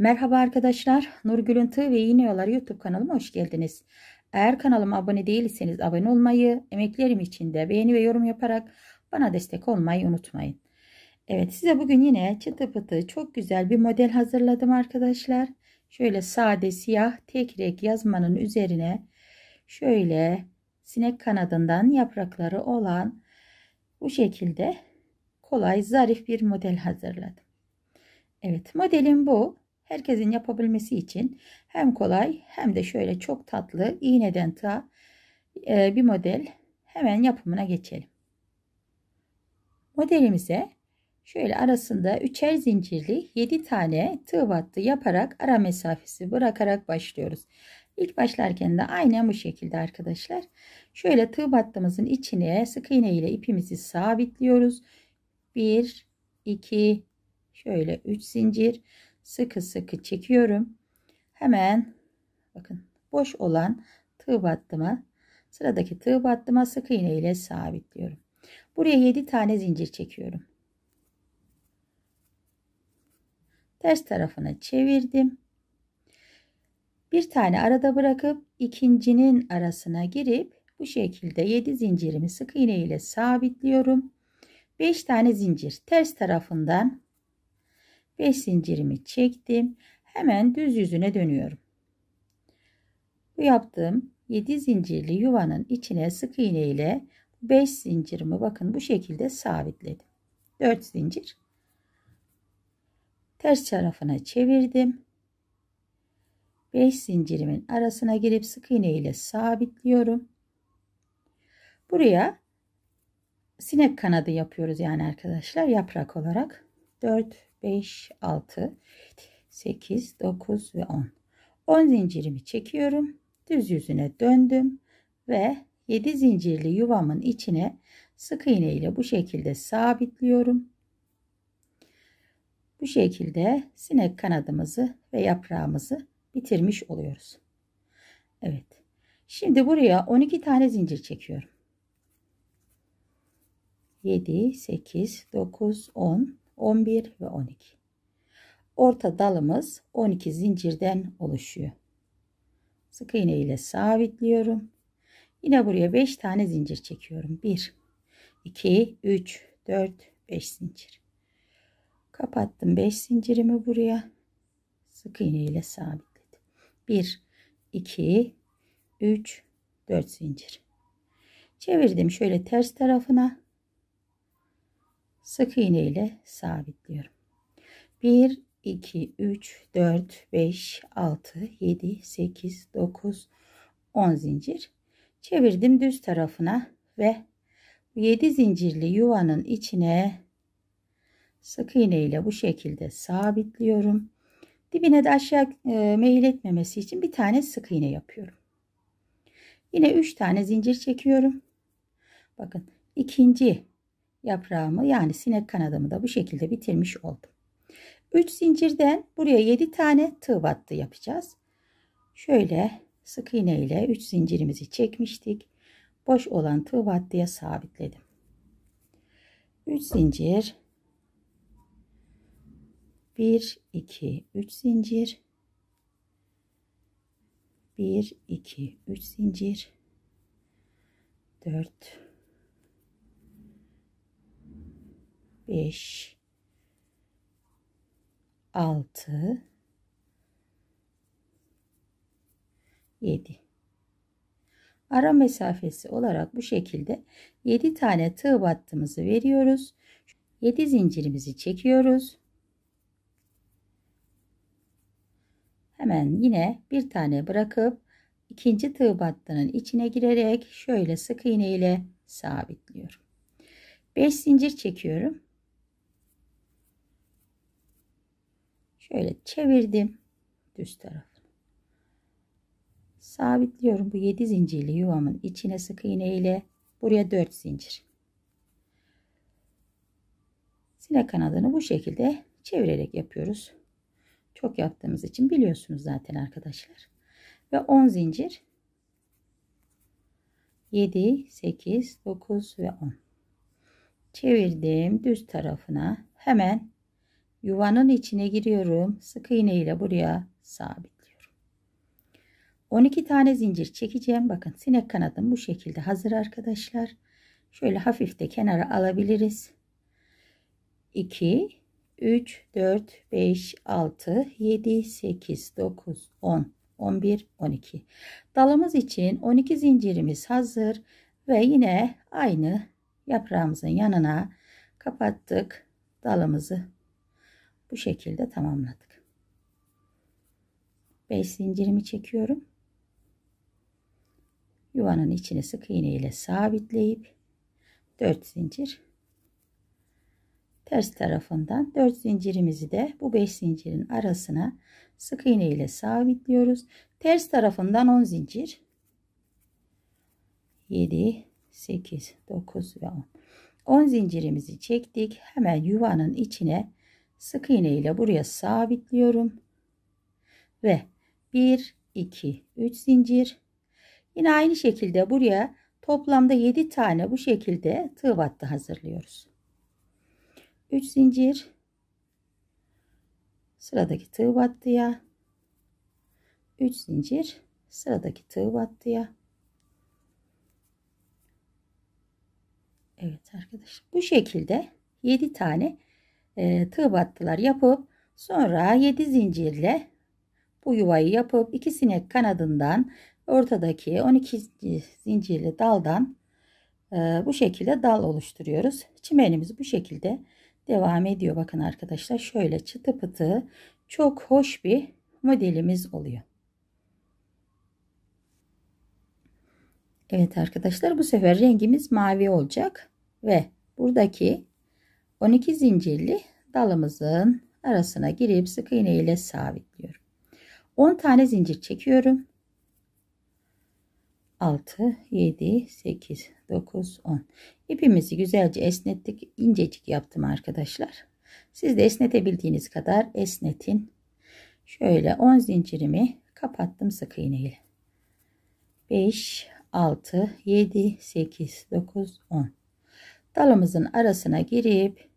Merhaba arkadaşlar. Nurgül'ün Tığ ve Yine YouTube kanalıma hoş geldiniz. Eğer kanalıma abone değilseniz abone olmayı, emeklerim için de beğeni ve yorum yaparak bana destek olmayı unutmayın. Evet size bugün yine çıtı pıtı çok güzel bir model hazırladım arkadaşlar. Şöyle sade siyah tek renk yazmanın üzerine şöyle sinek kanadından yaprakları olan bu şekilde kolay zarif bir model hazırladım. Evet modelim bu herkesin yapabilmesi için hem kolay hem de şöyle çok tatlı iğneden ta e, bir model hemen yapımına geçelim. Modelimize şöyle arasında üçer zincirli 7 tane tığ battı yaparak ara mesafesi bırakarak başlıyoruz. İlk başlarken de aynen bu şekilde arkadaşlar. Şöyle tığ battımızın içine sık iğne ile ipimizi sabitliyoruz. 1 2 şöyle 3 zincir sıkı sıkı çekiyorum. Hemen bakın boş olan tığ battıma sıradaki tığ battıma sık iğne ile sabitliyorum. Buraya 7 tane zincir çekiyorum. Ters tarafına çevirdim. Bir tane arada bırakıp ikincinin arasına girip bu şekilde 7 zincirimi sık iğne ile sabitliyorum. 5 tane zincir ters tarafından 5 zincirimi çektim. Hemen düz yüzüne dönüyorum. Bu yaptığım 7 zincirli yuvanın içine sık iğne ile 5 zincirimi bakın bu şekilde sabitledim. 4 zincir. Ters tarafına çevirdim. 5 zincirimin arasına girip sık iğne ile sabitliyorum. Buraya sinek kanadı yapıyoruz yani arkadaşlar yaprak olarak. 4 5, 6, 8, 9 ve 10. 10 zincirimi çekiyorum. Düz yüzüne döndüm ve 7 zincirli yuvamın içine sık iğne ile bu şekilde sabitliyorum. Bu şekilde sinek kanadımızı ve yaprağımızı bitirmiş oluyoruz. Evet. Şimdi buraya 12 tane zincir çekiyorum. 7, 8, 9, 10, 11 ve 12. Orta dalımız 12 zincirden oluşuyor. Sık iğne ile sabitliyorum. Yine buraya 5 tane zincir çekiyorum. 1 2 3 4 5 zincir. Kapattım 5 zincirimi buraya. Sık iğne ile sabitledim. 1 2 3 4 zincir. Çevirdim şöyle ters tarafına sık iğne ile sabitliyorum. 1 2 3 4 5 6 7 8 9 10 zincir çevirdim düz tarafına ve 7 zincirli yuvanın içine sık iğne ile bu şekilde sabitliyorum. Dibine de aşağı e, meyil etmemesi için bir tane sık iğne yapıyorum. Yine 3 tane zincir çekiyorum. Bakın ikinci yaprağımı yani sinek kanadımı da bu şekilde bitirmiş oldum. 3 zincirden buraya 7 tane tığ battı yapacağız. Şöyle sık iğne ile 3 zincirimizi çekmiştik. Boş olan tığ battıya sabitledim. 3 zincir 1 2 3 zincir 1 2 3 zincir 4 5 6 7 Ara mesafesi olarak bu şekilde 7 tane tığ battığımızı veriyoruz. 7 zincirimizi çekiyoruz. Hemen yine bir tane bırakıp ikinci tığ battının içine girerek şöyle sık iğne ile sabitliyorum. 5 zincir çekiyorum. Şöyle çevirdim düz tarafını. Sabitliyorum bu 7 zincirli yuvamın içine sık iğne ile buraya 4 zincir. Sinek kanadını bu şekilde çevirerek yapıyoruz. Çok yaptığımız için biliyorsunuz zaten arkadaşlar. Ve 10 zincir 7, 8, 9 ve 10. Çevirdim düz tarafına hemen Yuvanın içine giriyorum. Sık iğne ile buraya sabitliyorum. 12 tane zincir çekeceğim. Bakın sinek kanadım bu şekilde hazır arkadaşlar. Şöyle hafif de kenara alabiliriz. 2 3 4 5 6 7 8 9 10 11 12 dalımız için 12 zincirimiz hazır ve yine aynı yaprağımızın yanına kapattık dalımızı bu şekilde tamamladık. 5 zincirimi çekiyorum. Yuvanın içine sık iğne ile sabitleyip 4 zincir ters tarafından 4 zincirimizi de bu 5 zincirin arasına sık iğne ile sabitliyoruz. Ters tarafından 10 zincir 7 8 9 ve 10 10 zincirimizi çektik. Hemen yuvanın içine sık iğne ile buraya sabitliyorum ve 1 2 3 zincir yine aynı şekilde buraya toplamda 7 tane bu şekilde tığ battı hazırlıyoruz 3 zincir sıradaki tığ battıya 3 zincir sıradaki tığ battıya Evet arkadaşlar bu şekilde 7 tane e, tığ battılar yapıp sonra 7 zincirle bu yuvayı yapıp iki sinek kanadından ortadaki 12 zincirli daldan e, bu şekilde dal oluşturuyoruz. Çimenimiz bu şekilde devam ediyor. Bakın arkadaşlar şöyle çıtı pıtı çok hoş bir modelimiz oluyor. Evet arkadaşlar bu sefer rengimiz mavi olacak ve buradaki 12 zincirli dalımızın arasına girip sık iğne ile sabitliyorum. 10 tane zincir çekiyorum. 6 7 8 9 10 İpimizi güzelce esnettik incecik yaptım arkadaşlar siz de esnetebildiğiniz kadar esnetin şöyle 10 zincirimi kapattım sık iğne ile 5 6 7 8 9 10 dalımızın arasına girip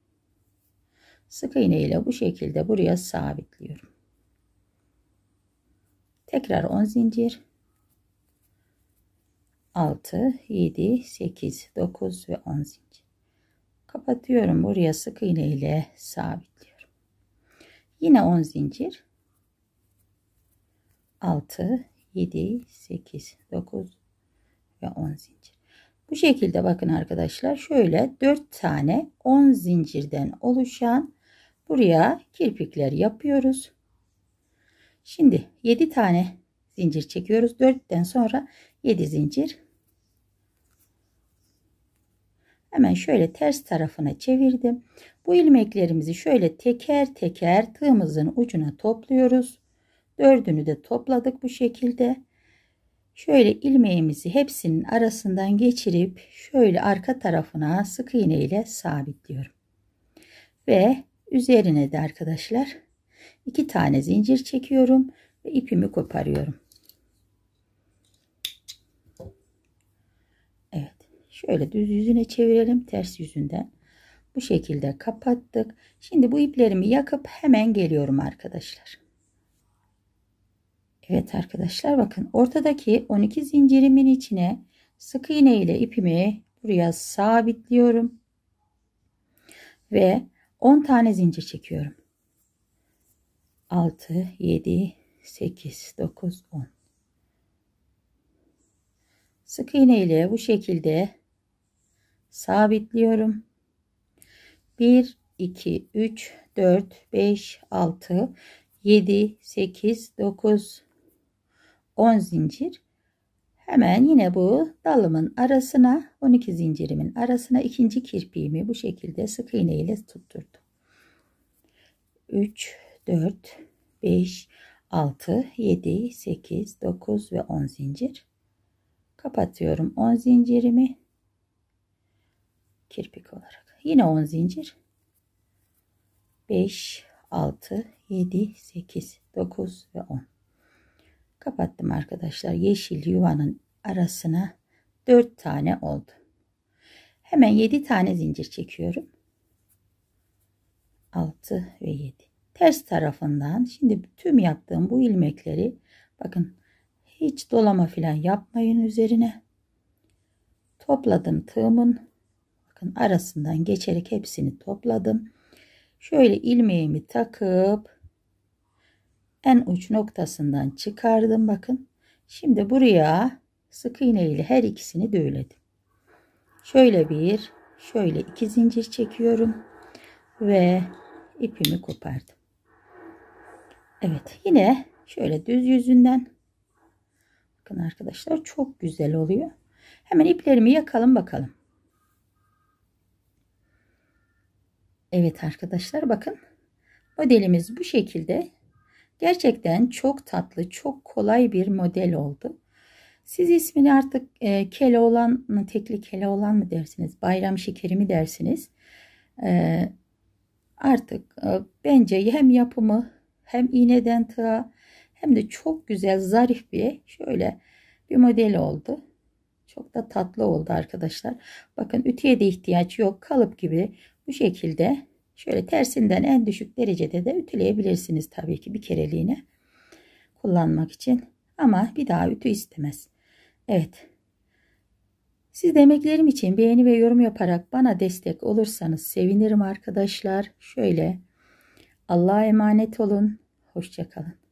Sık iğne ile bu şekilde buraya sabitliyorum. Tekrar 10 zincir. 6, 7, 8, 9 ve 10 zincir. Kapatıyorum. Buraya sık iğne ile sabitliyorum. Yine 10 zincir. 6, 7, 8, 9 ve 10 zincir. Bu şekilde bakın arkadaşlar şöyle 4 tane 10 zincirden oluşan Buraya kirpikler yapıyoruz. Şimdi 7 tane zincir çekiyoruz. 4'ten sonra 7 zincir. Hemen şöyle ters tarafına çevirdim. Bu ilmeklerimizi şöyle teker teker tığımızın ucuna topluyoruz. Dördünü de topladık bu şekilde. Şöyle ilmeğimizi hepsinin arasından geçirip şöyle arka tarafına sık iğne ile sabitliyorum. Ve Üzerine de arkadaşlar iki tane zincir çekiyorum ve ipimi koparıyorum. Evet. Şöyle düz yüzüne çevirelim. Ters yüzünden. Bu şekilde kapattık. Şimdi bu iplerimi yakıp hemen geliyorum arkadaşlar. Evet arkadaşlar bakın ortadaki 12 zincirimin içine sık iğne ile ipimi buraya sabitliyorum. Ve 10 tane zincir çekiyorum. 6, 7, 8, 9, 10. Sık iğne ile bu şekilde sabitliyorum. 1, 2, 3, 4, 5, 6, 7, 8, 9, 10 zincir. Hemen yine bu dalımın arasına 12 zincirimin arasına ikinci kirpiğimi bu şekilde sık iğne ile tutturdum. 3, 4, 5, 6, 7, 8, 9 ve 10 zincir. Kapatıyorum 10 zincirimi. Kirpik olarak. Yine 10 zincir. 5, 6, 7, 8, 9 ve 10. Kapattım arkadaşlar. Yeşil yuvanın arasına 4 tane oldu. Hemen 7 tane zincir çekiyorum. 6 ve 7. Ters tarafından şimdi tüm yaptığım bu ilmekleri bakın hiç dolama filan yapmayın üzerine. Topladım tığımın bakın arasından geçerek hepsini topladım. Şöyle ilmeğimi takıp en uç noktasından çıkardım bakın. Şimdi buraya sık iğne ile her ikisini düğüledim. Şöyle bir, şöyle iki zincir çekiyorum ve ipimi kopardım. Evet yine şöyle düz yüzünden bakın arkadaşlar çok güzel oluyor. Hemen iplerimi yakalım bakalım. Evet arkadaşlar bakın modelimiz bu şekilde Gerçekten çok tatlı, çok kolay bir model oldu. Siz ismini artık e, kele olan mı, tekli kele olan mı dersiniz, bayram şekeri mi dersiniz? E, artık e, bence hem yapımı hem iğneden tığa hem de çok güzel, zarif bir şöyle bir model oldu. Çok da tatlı oldu arkadaşlar. Bakın ütüye de ihtiyaç yok. Kalıp gibi bu şekilde Şöyle tersinden en düşük derecede de ütüleyebilirsiniz tabii ki bir kereliğine kullanmak için. Ama bir daha ütü istemez. Evet. Siz de emeklerim için beğeni ve yorum yaparak bana destek olursanız sevinirim arkadaşlar. Şöyle Allah'a emanet olun. Hoşçakalın.